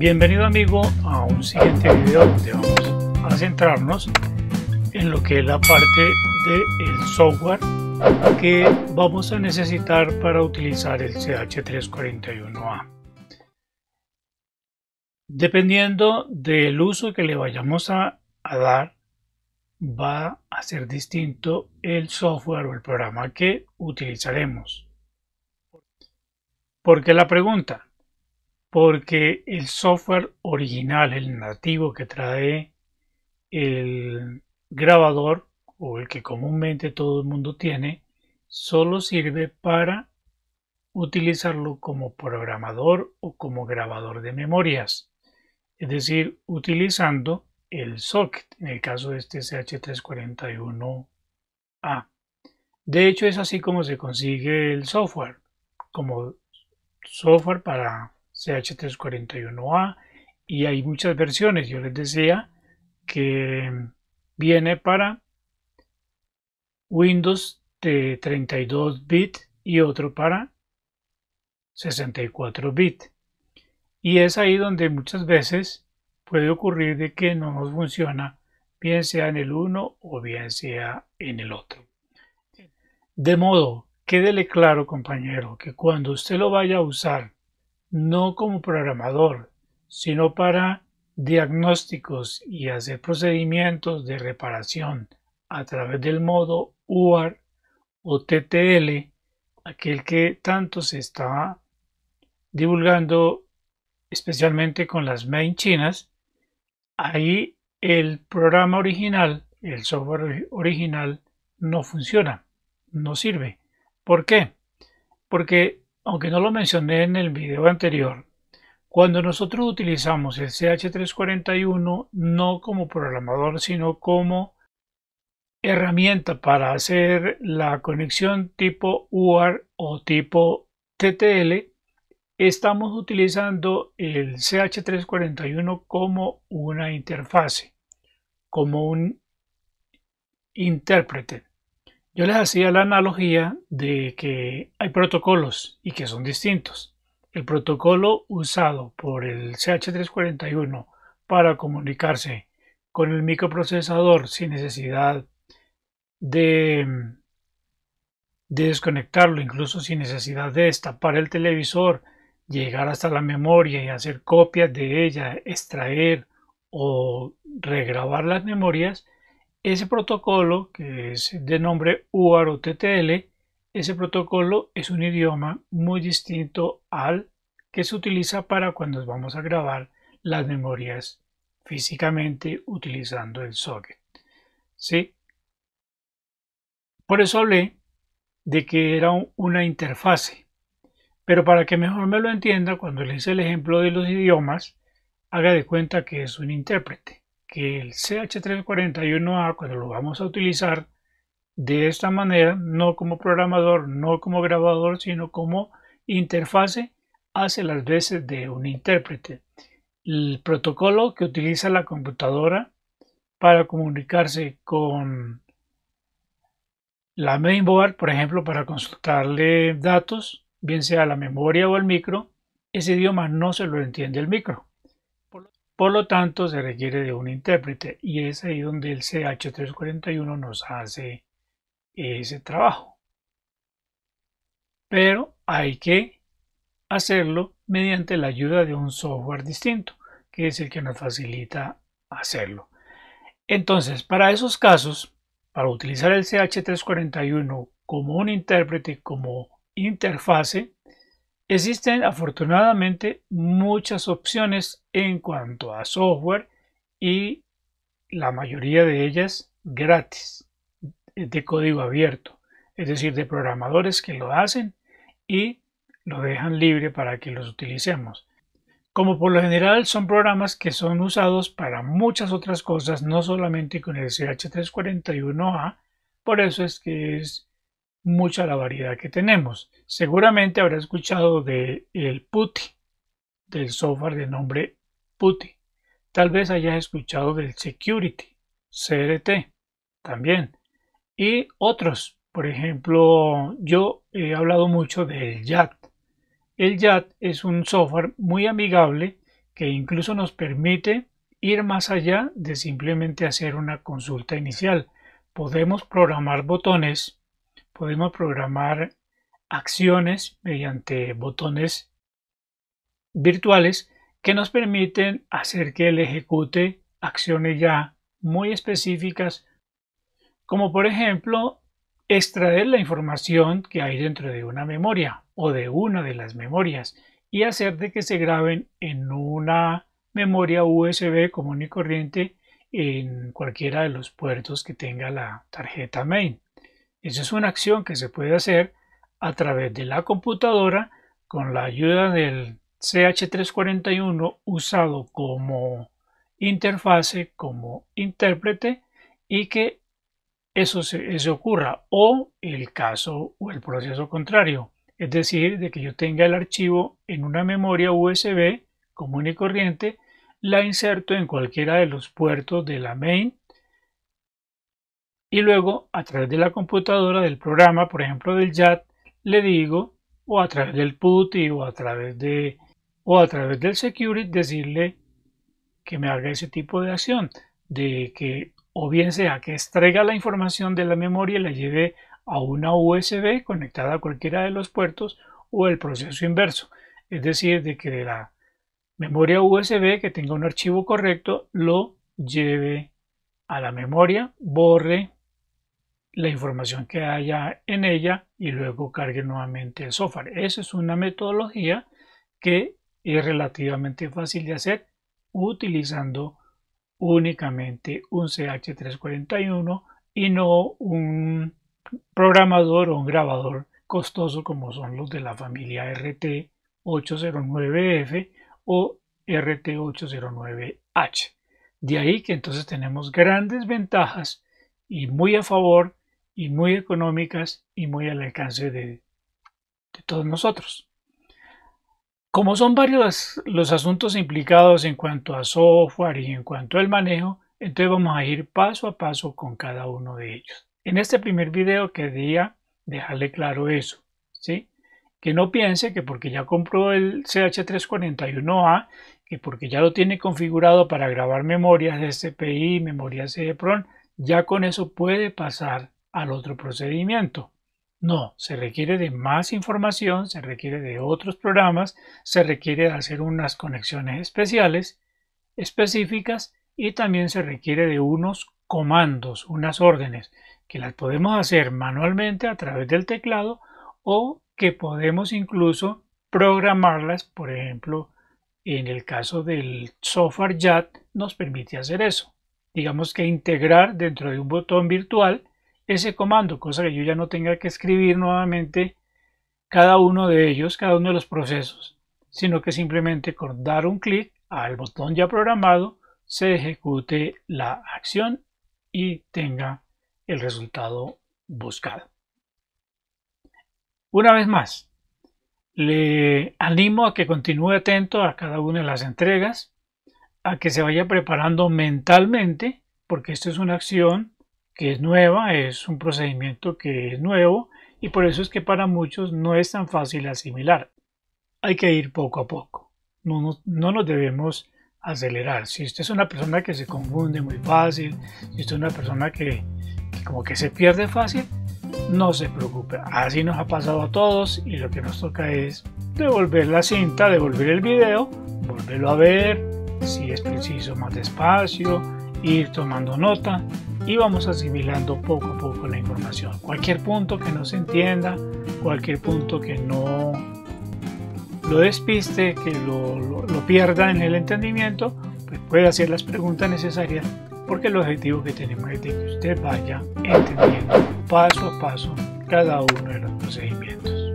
Bienvenido amigo a un siguiente video donde vamos a centrarnos en lo que es la parte del software que vamos a necesitar para utilizar el CH341A. Dependiendo del uso que le vayamos a, a dar, va a ser distinto el software o el programa que utilizaremos. ¿Por qué la pregunta? porque el software original, el nativo que trae el grabador o el que comúnmente todo el mundo tiene, solo sirve para utilizarlo como programador o como grabador de memorias, es decir, utilizando el socket, en el caso de este CH341A. De hecho, es así como se consigue el software, como software para CH341A y hay muchas versiones. Yo les decía que viene para Windows de 32 bit y otro para 64 bit. Y es ahí donde muchas veces puede ocurrir de que no nos funciona, bien sea en el uno o bien sea en el otro. De modo, quédele claro, compañero, que cuando usted lo vaya a usar no como programador, sino para diagnósticos y hacer procedimientos de reparación a través del modo UART o TTL, aquel que tanto se está divulgando especialmente con las main chinas, ahí el programa original, el software original no funciona, no sirve. ¿Por qué? Porque aunque no lo mencioné en el video anterior, cuando nosotros utilizamos el CH341 no como programador, sino como herramienta para hacer la conexión tipo UART o tipo TTL, estamos utilizando el CH341 como una interfase, como un intérprete. Yo les hacía la analogía de que hay protocolos y que son distintos. El protocolo usado por el CH341 para comunicarse con el microprocesador sin necesidad de, desconectarlo, incluso sin necesidad de destapar el televisor, llegar hasta la memoria y hacer copias de ella, extraer o regrabar las memorias, ese protocolo, que es de nombre uart ese protocolo es un idioma muy distinto al que se utiliza para cuando vamos a grabar las memorias físicamente utilizando el socket. ¿Sí? Por eso hablé de que era una interfase. Pero para que mejor me lo entienda, cuando le hice el ejemplo de los idiomas, haga de cuenta que es un intérprete que el CH341A cuando lo vamos a utilizar de esta manera, no como programador, no como grabador, sino como interfase, hace las veces de un intérprete. El protocolo que utiliza la computadora para comunicarse con la mainboard, por ejemplo, para consultarle datos, bien sea la memoria o el micro, ese idioma no se lo entiende el micro. Por lo tanto, se requiere de un intérprete y es ahí donde el CH341 nos hace ese trabajo. Pero hay que hacerlo mediante la ayuda de un software distinto, que es el que nos facilita hacerlo. Entonces, para esos casos, para utilizar el CH341 como un intérprete, como interfase, Existen afortunadamente muchas opciones en cuanto a software y la mayoría de ellas gratis, de código abierto, es decir, de programadores que lo hacen y lo dejan libre para que los utilicemos. Como por lo general son programas que son usados para muchas otras cosas, no solamente con el CH341A, por eso es que es mucha la variedad que tenemos. Seguramente habrá escuchado de el PuTTY, del software de nombre PuTTY. Tal vez hayas escuchado del Security, CRT, también. Y otros. Por ejemplo, yo he hablado mucho del YAT. El YAT es un software muy amigable que incluso nos permite ir más allá de simplemente hacer una consulta inicial. Podemos programar botones podemos programar acciones mediante botones virtuales que nos permiten hacer que él ejecute acciones ya muy específicas, como por ejemplo extraer la información que hay dentro de una memoria o de una de las memorias y hacer de que se graben en una memoria USB común y corriente en cualquiera de los puertos que tenga la tarjeta main. Esa es una acción que se puede hacer a través de la computadora con la ayuda del CH341 usado como interfase, como intérprete y que eso se, ocurra o el caso o el proceso contrario, es decir, de que yo tenga el archivo en una memoria USB común y corriente, la inserto en cualquiera de los puertos de la main y luego a través de la computadora del programa, por ejemplo del JAT, le digo o a través del PuTTY o a través de o a través del security decirle que me haga ese tipo de acción de que o bien sea que extraiga la información de la memoria y la lleve a una USB conectada a cualquiera de los puertos o el proceso inverso, es decir, de que de la memoria USB que tenga un archivo correcto lo lleve a la memoria, borre la información que haya en ella y luego cargue nuevamente el software. Esa es una metodología que es relativamente fácil de hacer utilizando únicamente un CH341 y no un programador o un grabador costoso como son los de la familia RT809F o RT809H. De ahí que entonces tenemos grandes ventajas y muy a favor y muy económicas y muy al alcance de, todos nosotros. Como son varios los asuntos implicados en cuanto a software y en cuanto al manejo, entonces vamos a ir paso a paso con cada uno de ellos. En este primer video quería dejarle claro eso, ¿sí? Que no piense que porque ya compró el CH341A, que porque ya lo tiene configurado para grabar memorias de SPI, memorias EEPROM, ya con eso puede pasar al otro procedimiento. No, se requiere de más información, se requiere de otros programas, se requiere de hacer unas conexiones especiales, específicas y también se requiere de unos comandos, unas órdenes, que las podemos hacer manualmente a través del teclado o que podemos incluso programarlas, por ejemplo, en el caso del software JAT nos permite hacer eso. Digamos que integrar dentro de un botón virtual ese comando, cosa que yo ya no tenga que escribir nuevamente cada uno de ellos, cada uno de los procesos, sino que simplemente con dar un clic al botón ya programado se ejecute la acción y tenga el resultado buscado. Una vez más, le animo a que continúe atento a cada una de las entregas, a que se vaya preparando mentalmente, porque esto es una acción que es nueva, es un procedimiento que es nuevo y por eso es que para muchos no es tan fácil asimilar. Hay que ir poco a poco, no nos, debemos acelerar. Si usted es una persona que se confunde muy fácil, si usted es una persona que, que como que se pierde fácil, no se preocupe, así nos ha pasado a todos y lo que nos toca es devolver la cinta, devolver el video, volverlo a ver, si es preciso más despacio, ir tomando nota y vamos asimilando poco a poco la información. Cualquier punto que no se entienda, cualquier punto que no lo despiste, que lo, pierda en el entendimiento, pues puede hacer las preguntas necesarias porque el objetivo que tenemos es que usted vaya entendiendo paso a paso cada uno de los procedimientos.